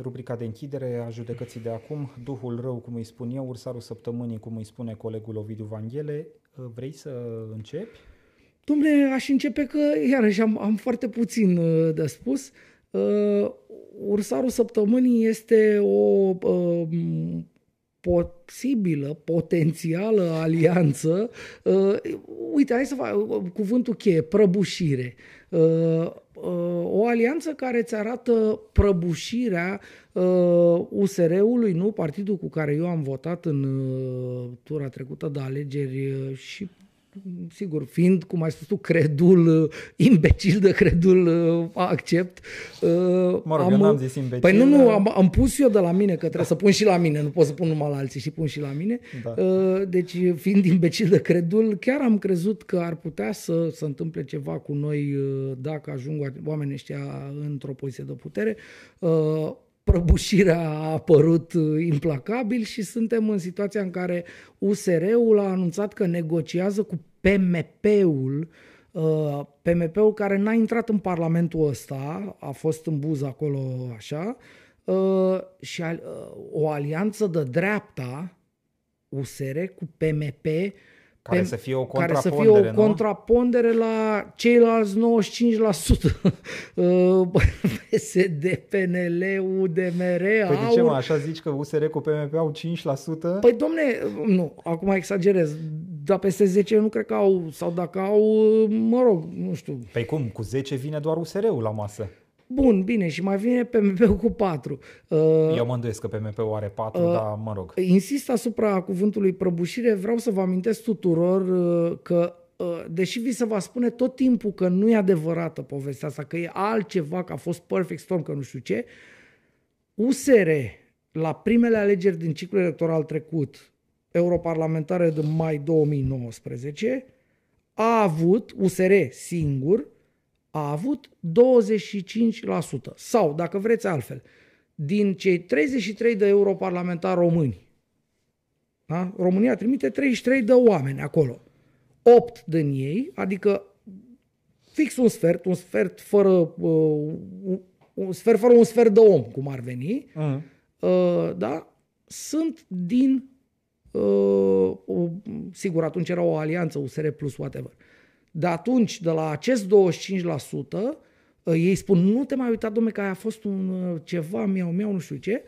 Rubrica de închidere a judecății de acum, Duhul rău, cum îi spun eu, ursarul săptămânii, cum îi spune colegul Ovidiu Vanghele. Vrei să începi? Domnule, aș începe că, iarăși, am, am foarte puțin uh, de spus. Uh, ursarul săptămânii este o uh, posibilă, potențială alianță. Uh, uite, hai să fac uh, cuvântul cheie, prăbușire. Uh, Uh, o alianță care îți arată prăbușirea USR-ului, uh, nu partidul cu care eu am votat în uh, tura trecută de alegeri și sigur, fiind, cum ai spus tu, credul, uh, imbecil de credul, uh, accept. Uh, mă rog, am, eu n-am zis imbecil. Păi nu, nu, am, am pus eu de la mine, că trebuie da. să pun și la mine, nu pot să pun numai la alții și pun și la mine. Da. Deci, fiind imbecil de credul, chiar am crezut că ar putea să se întâmple ceva cu noi dacă ajung oamenii ăștia într-o poziție de putere prăbușirea a apărut uh, implacabil și suntem în situația în care USR-ul a anunțat că negociază cu PMP-ul, uh, PMP-ul care n-a intrat în Parlamentul ăsta, a fost în buză acolo așa, uh, și o alianță de dreapta, USR, cu PMP, care pe, să fie o contrapondere, care să fie o nu? contrapondere la ceilalți 95% PSD, PNL, UDMR, Păi aur. de ce mă, așa zici că USR cu PMP au 5%? Păi domne, nu, acum exagerez, dar peste 10 nu cred că au, sau dacă au, mă rog, nu știu. Păi cum, cu 10 vine doar USR-ul la masă. Bun, bine, și mai vine PMP-ul cu 4. Uh, Eu mă îndoiesc că PMP-ul are 4, uh, dar mă rog. Insist asupra cuvântului prăbușire, vreau să vă amintesc tuturor uh, că uh, deși vi se va spune tot timpul că nu e adevărată povestea asta, că e altceva, că a fost perfect storm, că nu știu ce, USR la primele alegeri din ciclul electoral trecut, europarlamentare din mai 2019, a avut USR singur a avut 25%. Sau, dacă vreți altfel, din cei 33 de europarlamentari români, da? România trimite 33 de oameni acolo. 8 din ei, adică fix un sfert, un sfert fără, uh, un sfert fără un sfert de om, cum ar veni, uh-huh. uh, da? sunt din, uh, sigur, atunci era o alianță USR plus whatever, uh, de atunci, de la acest 25%, ă, ei spun, nu te mai uita, domne, că a fost un ă, ceva, miau, miau, nu știu ce.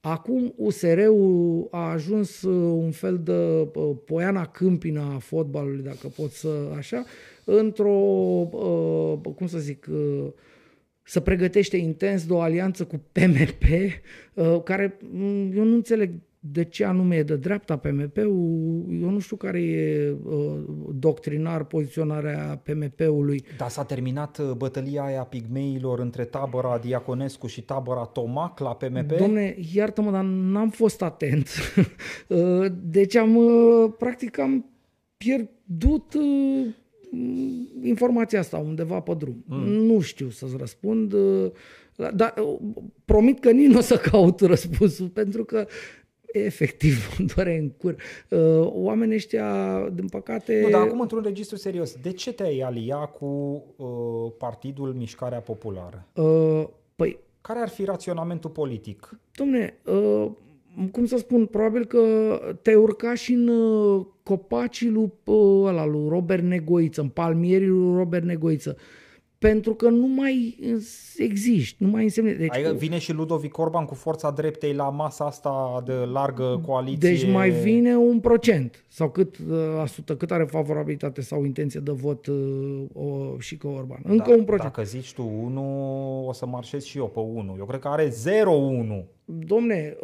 Acum USR-ul a ajuns ă, un fel de poiana câmpina a fotbalului, dacă pot să așa, într-o, cum să zic, să pregătește intens de o alianță cu PMP, care eu nu înțeleg de ce anume e de dreapta PMP-ul, eu nu știu care e uh, doctrinar poziționarea PMP-ului. Dar s-a terminat uh, bătălia aia pigmeilor între tabăra Diaconescu și tabăra Tomac la PMP? Domne, iartă-mă, dar n-am fost atent. Uh, deci am, uh, practic, am pierdut uh, mm, informația asta undeva pe drum. Mm. Nu știu să-ți răspund. Uh, dar promit că nici nu o să caut răspunsul, pentru că efectiv îmi doare în cur. Uh, oamenii ăștia, din păcate... Nu, dar acum într-un registru serios, de ce te-ai alia cu uh, Partidul Mișcarea Populară? Uh, păi... Care ar fi raționamentul politic? Domne, uh, cum să spun, probabil că te-ai urcat și în uh, copacii lui, uh, ăla, lui Robert Negoiță, în palmierii lui Robert Negoiță. Uh, pentru că nu mai există, nu mai înseamnă. Deci, adică vine și Ludovic Orban cu forța dreptei la masa asta de largă coaliție. Deci mai vine un procent sau cât, uh, asută, cât are favorabilitate sau intenție de vot uh, o, și că Orban. Încă da, un procent. Dacă zici tu 1, o să marșez și eu pe 1. Eu cred că are 0-1 domne,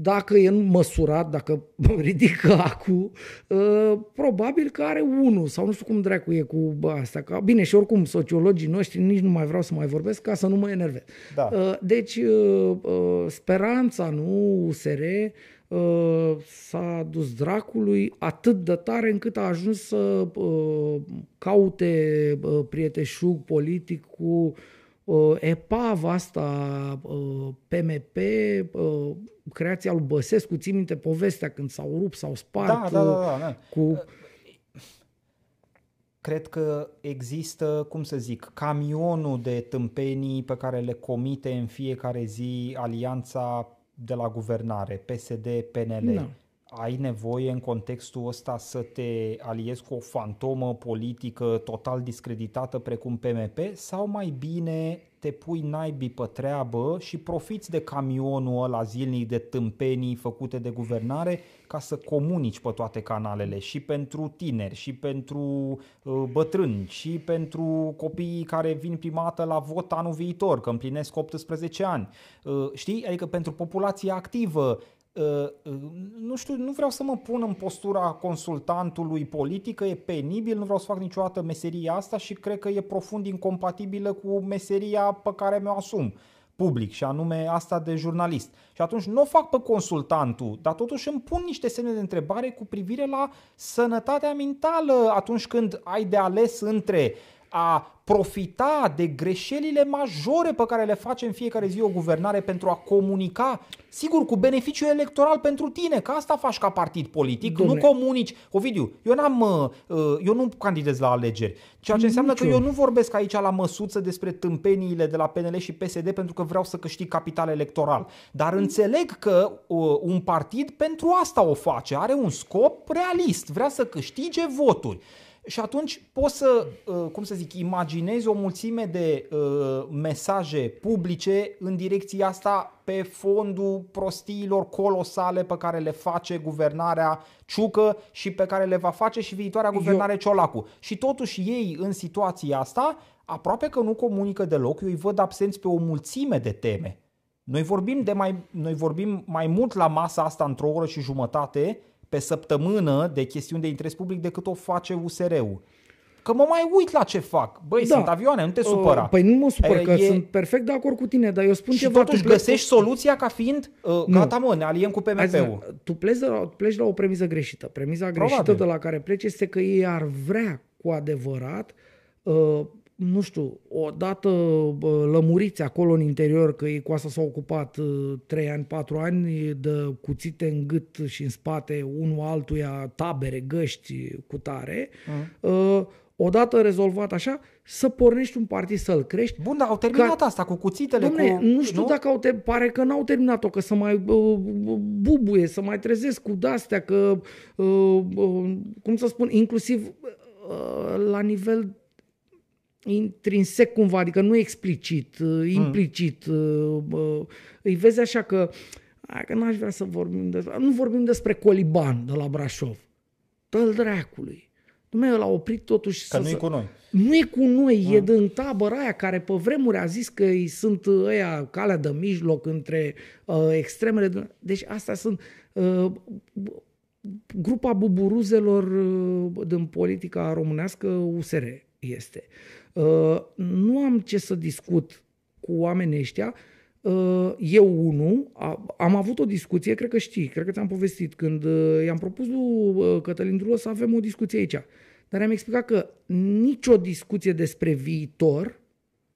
dacă e măsurat, dacă ridică acu, uh, probabil că are unul sau nu știu cum dracu e cu asta. Ca, bine, și oricum, sociologii noștri nici nu mai vreau să mai vorbesc ca să nu mă enervez. Da. Uh, deci, uh, speranța, nu USR, s-a dus dracului atât de tare încât a ajuns să caute prieteșug politic cu Uh, EPAV asta, PMP, uh, uh, creația lui Băsescu, ții minte povestea când s-au rupt, s-au spart. Da, da, da, da, da. Cu... Cred că există, cum să zic, camionul de tâmpenii pe care le comite în fiecare zi alianța de la guvernare, PSD, PNL. Da ai nevoie în contextul ăsta să te aliezi cu o fantomă politică total discreditată precum PMP sau mai bine te pui naibii pe treabă și profiți de camionul ăla zilnic de tâmpenii făcute de guvernare ca să comunici pe toate canalele și pentru tineri, și pentru uh, bătrâni, și pentru copiii care vin primată la vot anul viitor, că împlinesc 18 ani. Uh, știi? Adică pentru populația activă Uh, uh, nu știu, nu vreau să mă pun în postura consultantului politică, e penibil, nu vreau să fac niciodată meseria asta și cred că e profund incompatibilă cu meseria pe care mi-o asum public și anume asta de jurnalist. Și atunci nu o fac pe consultantul, dar totuși îmi pun niște semne de întrebare cu privire la sănătatea mentală atunci când ai de ales între uh, a profita de greșelile majore pe care le face în fiecare zi o guvernare pentru a comunica, sigur, cu beneficiu electoral pentru tine, că asta faci ca partid politic, Domne. nu comunici. Ovidiu, eu, n-am, uh, eu nu candidez la alegeri, ceea ce înseamnă Nicio. că eu nu vorbesc aici la măsuță despre tâmpeniile de la PNL și PSD pentru că vreau să câștig capital electoral, dar înțeleg că uh, un partid pentru asta o face, are un scop realist, vrea să câștige voturi. Și atunci poți să, uh, cum să zic, imaginezi o mulțime de uh, mesaje publice în direcția asta pe fondul prostiilor colosale pe care le face guvernarea Ciucă și pe care le va face și viitoarea guvernare Eu... Ciolacu. Și totuși ei în situația asta aproape că nu comunică deloc. Eu îi văd absenți pe o mulțime de teme. Noi vorbim, de mai, noi vorbim mai mult la masa asta într-o oră și jumătate pe săptămână de chestiuni de interes public decât o face USR-ul. Că mă mai uit la ce fac. Băi, da. sunt avioane, nu te uh, supăra. păi nu mă supăr, că e... sunt perfect de acord cu tine, dar eu spun și ceva. totuși tu găsești tu... soluția ca fiind, uh, gata mă, ne aliem cu PMP-ul. Tu pleci de la, pleci de la o premiză greșită. Premiza Probabil. greșită de la care pleci este că ei ar vrea cu adevărat uh, nu știu, odată lămuriți acolo în interior, că ei cu asta s-au ocupat 3 ă, ani, 4 ani, de cuțite în gât și în spate unul altuia, tabere, găști, cutare, uh-huh. Mm. Ă, odată rezolvat așa, să pornești un partid să-l crești. Bun, dar au terminat ca... asta cu cuțitele. Dom'le, cu... nu știu nu? dacă au te... pare că n-au terminat-o, că să mai uh, bubuie, să mai trezesc cu astea, că, uh, uh, cum să spun, inclusiv la nivel intrinsec cumva, adică nu explicit, uh, hmm. implicit. Mm. Îi vezi așa că, hai că n-aș vrea să vorbim despre, nu vorbim despre Coliban de la Brașov. Tăl dracului. Dumnezeu l-a oprit totuși că să... nu e cu noi. Nu e cu noi, mm. e hmm. din tabăra aia care pe vremuri a zis că îi sunt uh, ăia calea de mijloc între uh, extremele. De... Deci astea sunt uh, grupa buburuzelor uh, din politica românească USR este nu am ce să discut cu oamenii ăștia. Uh, eu unul, am avut o discuție, cred că știi, cred că ți-am povestit, când uh, i-am propus lui uh, Cătălin Drulă să avem o discuție aici. Dar am explicat că nicio discuție despre viitor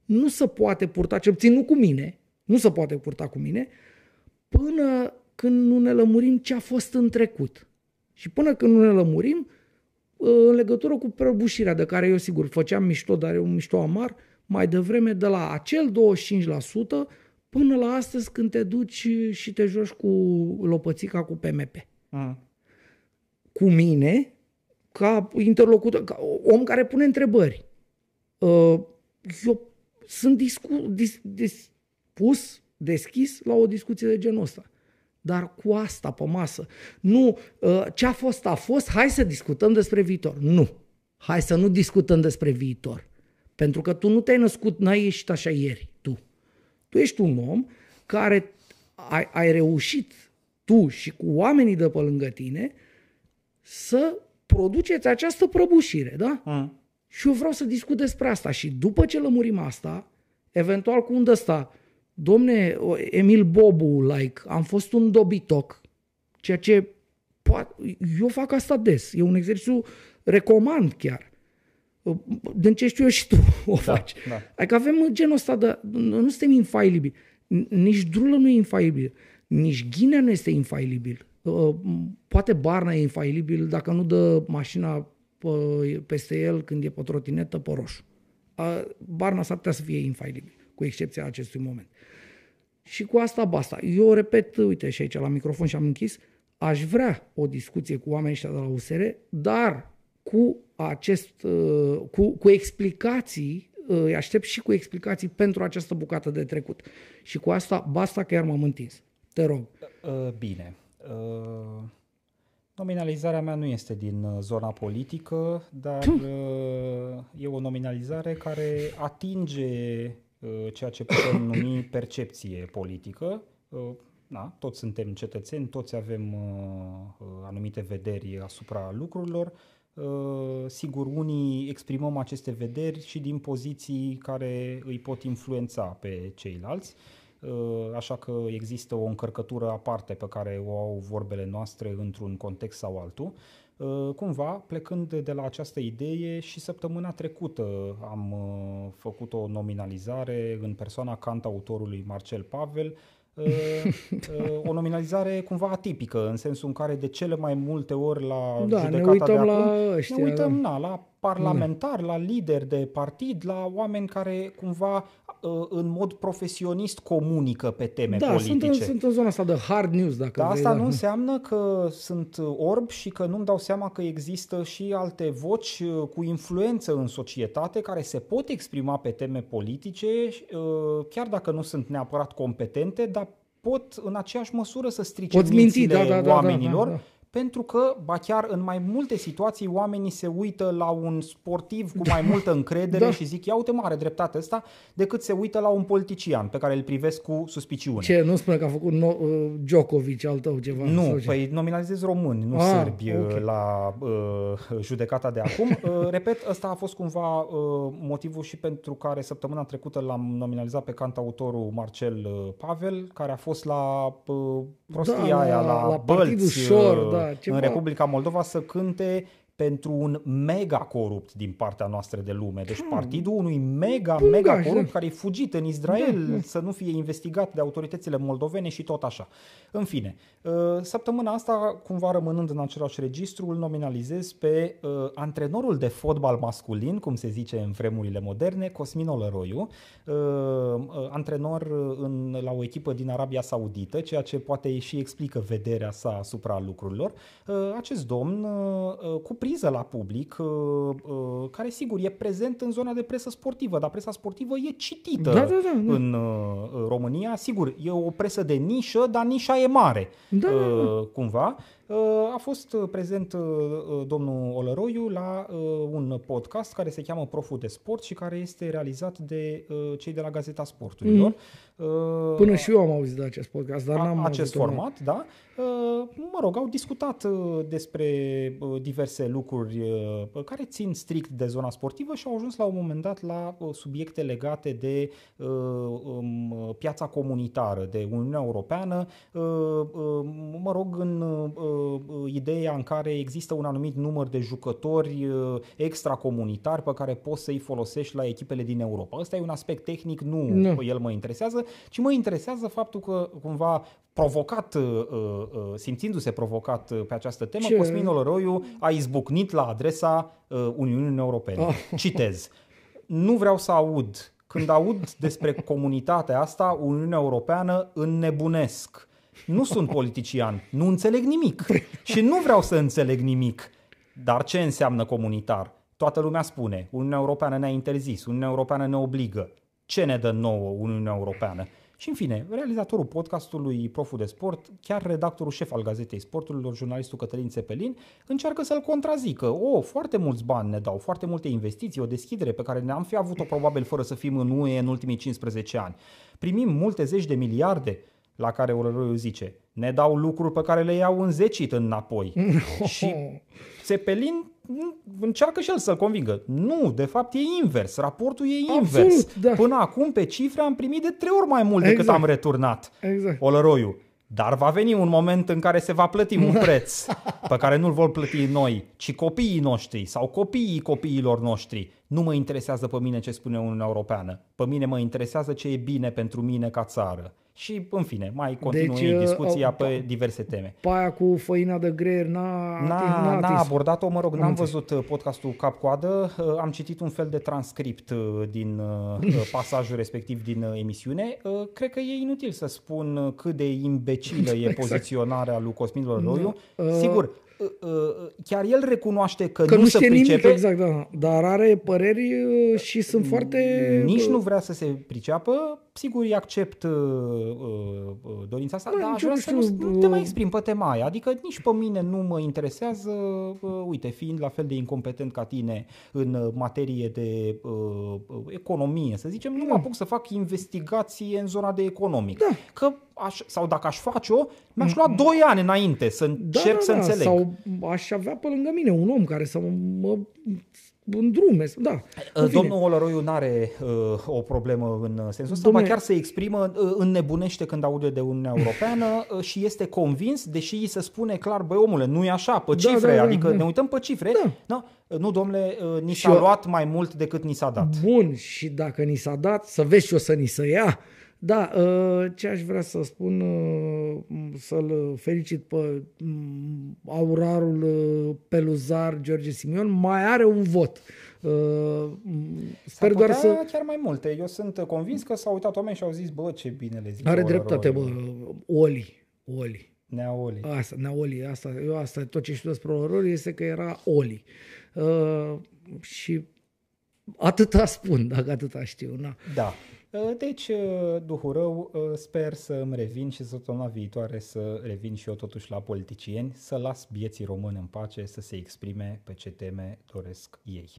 nu se poate purta, cel puțin nu cu mine, nu se poate purta cu mine, până când nu ne lămurim ce a fost în trecut. Și până când nu ne lămurim, în legătură cu prăbușirea de care eu sigur făceam mișto, dar e un mișto amar, mai devreme de la acel 25% până la astăzi când te duci și te joci cu lopățica cu PMP. Mm. Cu mine, ca interlocutor, ca om care pune întrebări. Uh, eu sunt discu- dis- dispus, deschis la o discuție de genul ăsta dar cu asta pe masă. Nu, ă, ce a fost, a fost, hai să discutăm despre viitor. Nu, hai să nu discutăm despre viitor. Pentru că tu nu te-ai născut, n-ai ieșit așa ieri, tu. Tu ești un om care ai, ai reușit tu și cu oamenii de pe lângă tine să produceți această prăbușire, da? A. Mm. Și eu vreau să discut despre asta și după ce lămurim asta, eventual cu unde ăsta domne, Emil Bobu, like, am fost un dobitoc, ceea ce poate, eu fac asta des, e un exercițiu, recomand chiar. Din ce știu eu și tu o da, faci. Da, da. Adică avem genul ăsta de, nu suntem infailibili. Nici Drulă nu e infailibil, nici Ghinea nu este infailibil. Ă, poate Barna e infailibil dacă nu dă mașina ă, peste el când e pe trotinetă pe roșu. Barna s-ar putea să fie infailibil cu excepția acestui moment. Și cu asta basta. Eu repet, uite și aici la microfon și am închis, aș vrea o discuție cu oamenii ăștia de la USR, dar cu, acest, uh, cu, cu explicații, uh, îi aștept și cu explicații pentru această bucată de trecut. Și cu asta basta că iar m-am întins. Te rog. Uh, bine. Nominalizarea mea nu este din zona politică, dar e o nominalizare care atinge Uh, ceea ce putem numi percepție politică. Uh, da, toți suntem cetățeni, toți avem uh, anumite vederi asupra lucrurilor. Sigur, unii exprimăm aceste vederi și din poziții care îi pot influența pe ceilalți așa că există o încărcătură aparte pe care o au vorbele noastre într-un context sau altul. Uh, cumva plecând de la această idee și săptămâna trecută am uh, făcut o nominalizare în persoana autorului Marcel Pavel, uh, o nominalizare cumva atipică, în sensul în care de cele mai multe ori la da, judecata ne uităm de acum, la ăștia, ne uităm da. na, la parlamentari, la lideri de partid, la oameni care cumva uh, în mod profesionist comunică pe teme da, politice. Da, sunt, în, sunt în zona asta de hard news. Dacă Dar vrei, asta da. nu înseamnă că sunt orb și că nu-mi dau seama că există și alte voci uh, cu influență în societate care se pot exprima pe teme politice, uh, chiar dacă nu sunt neapărat competente, dar pot în aceeași măsură să strice Poți minți, da da, da, da, oamenilor. da, da, da pentru că, ba chiar în mai multe situații, oamenii se uită la un sportiv cu mai da. multă încredere da. și zic, ia uite mare dreptate asta, decât se uită la un politician pe care îl privesc cu suspiciune. Ce, nu spune că a făcut no- uh, Djokovic al tău ceva? Nu, sau ce? păi nominalizezi români, nu ah, sârbi uh, okay. la uh, judecata de acum. uh, repet, ăsta a fost cumva uh, motivul și pentru care săptămâna trecută l-am nominalizat pe cantautorul Marcel uh, Pavel, care a fost la uh, prostia da, aia, la, la, la bălți, Partidul Șor, da, în Republica Moldova să cânte pentru un mega corupt din partea noastră de lume. Deci partidul unui mega, Pungaj. mega corupt care e fugit în Israel da. să nu fie investigat de autoritățile moldovene și tot așa. În fine, uh, săptămâna asta, cumva rămânând în același registru, îl nominalizez pe uh, antrenorul de fotbal masculin, cum se zice în vremurile moderne, Cosmin Olăroiu, uh, antrenor în, la o echipă din Arabia Saudită, ceea ce poate și explică vederea sa asupra lucrurilor. Acest domn, cu surpriză la public, uh, uh, care sigur e prezent în zona de presă sportivă, dar presa sportivă e citită da, da, da, da. în uh, România. Sigur, e o presă de nișă, dar nișa e mare, da, da, da. cumva. Uh, a fost uh, prezent uh, domnul Olăroiu la un podcast care se cheamă Proful de Sport și care este realizat de cei de la Gazeta Sporturilor. Mm. Până și eu am auzit de acest podcast, dar n-am Acest format, mai. da. Mă rog, au discutat despre diverse lucruri care țin strict de zona sportivă și au ajuns la un moment dat la subiecte legate de um, piața comunitară, de Uniunea Europeană, mă rog, în Uh, ideea în care există un anumit număr de jucători uh, extracomunitari pe care poți să-i folosești la echipele din Europa. Ăsta e un aspect tehnic, nu, nu. el mă interesează, ci mă interesează faptul că cumva provocat, uh, simțindu-se provocat pe această temă, Ce? Cosmin Oloroiu a izbucnit la adresa Uniunii Europene. Ah. Citez. Nu vreau să aud când aud despre comunitatea asta, Uniunea Europeană, înnebunesc. Nu sunt politician, nu înțeleg nimic și nu vreau să înțeleg nimic. Dar ce înseamnă comunitar? Toată lumea spune, Uniunea Europeană ne-a interzis, Uniunea Europeană ne obligă. Ce ne dă nouă Uniunea Europeană? Și în fine, realizatorul podcastului Proful de Sport, chiar redactorul șef al Gazetei Sporturilor, jurnalistul Cătălin Țepelin, încearcă să-l contrazică. O, foarte mulți bani ne dau, foarte multe investiții, o deschidere pe care ne-am fi avut-o probabil fără să fim în UE în ultimii 15 ani. Primim multe zeci de miliarde, la care orăroiul zice, ne dau lucruri pe care le iau înzecit înapoi. No. Și Cepelin încearcă și el să-l convingă. Nu, de fapt e invers, raportul e invers. Absolut, da. Până acum pe cifre am primit de trei ori mai mult exact. decât am returnat exact. olăroiul. Dar va veni un moment în care se va plăti un preț pe care nu-l vor plăti noi, ci copiii noștri sau copiii copiilor noștri. Nu mă interesează pe mine ce spune Uniunea Europeană. Pe mine mă interesează ce e bine pentru mine ca țară și, în fine, mai continui deci, uh, discuția uh, pe da. diverse teme. Paia cu făina de greier n-a, n-a, n-a, n-a abordat-o, mă rog, n-am Am văzut uh, podcastul cap-coadă, uh, am citit un fel de transcript din pasajul respectiv din emisiune. Cred că e inutil să spun cât de imbecilă e exact. poziționarea lui Cosmin Loroiu. Da, Sigur, chiar el recunoaște că, că nu, nu se pricepe. Nimic, exact, da. Dar are păreri și sunt foarte... Nici nu vrea să se priceapă, sigur îi accept uh, uh, uh dorința asta, dar aș vrea să nu, nu te uh, mai exprim pe tema aia. Adică nici pe mine nu mă interesează, uh, uite, fiind la fel de incompetent ca tine în uh, materie de uh, economie, să zicem, nu mă da. apuc să fac investigație în zona de economic. Da. Că aș, sau dacă aș face-o, mi-aș lua doi ani înainte să încerc da, da, să da, înțeleg. Sau aș avea pe lângă mine un om care să mă în drum, Da, în Domnul Oloroiu nu are uh, o problemă în uh, sensul ăsta, chiar se exprimă, uh, înnebunește când aude de Uniunea Europeană uh, și este convins, deși îi se spune clar, băi omule, nu e așa, pe da, cifre, da, da, adică da. ne uităm pe cifre, da. da? nu domnule, uh, ni s-a luat mai mult decât ni s-a dat. Bun, și dacă ni s-a dat, să vezi și o să ni se ia. Da, uh, ce aș vrea să spun, uh, să-l felicit pe mm, aurarul uh, peluzar George Simion, mai are un vot. Sper doar să... chiar mai multe. Eu sunt convins că s-au uitat oameni și au zis, bă, ce bine le zic. Are dreptate, bă, Oli. Oli. Nea Oli. Asta, nea Oli. asta, eu asta, tot ce știu despre orori este că era Oli. Uh, și atâta spun, dacă atâta știu. Na. Da, Eh, deci, eh, Duhul Rău, eh, sper să îmi revin și săptămâna viitoare să revin și eu totuși la politicieni, să las vieții români în pace să se exprime pe ce teme doresc ei.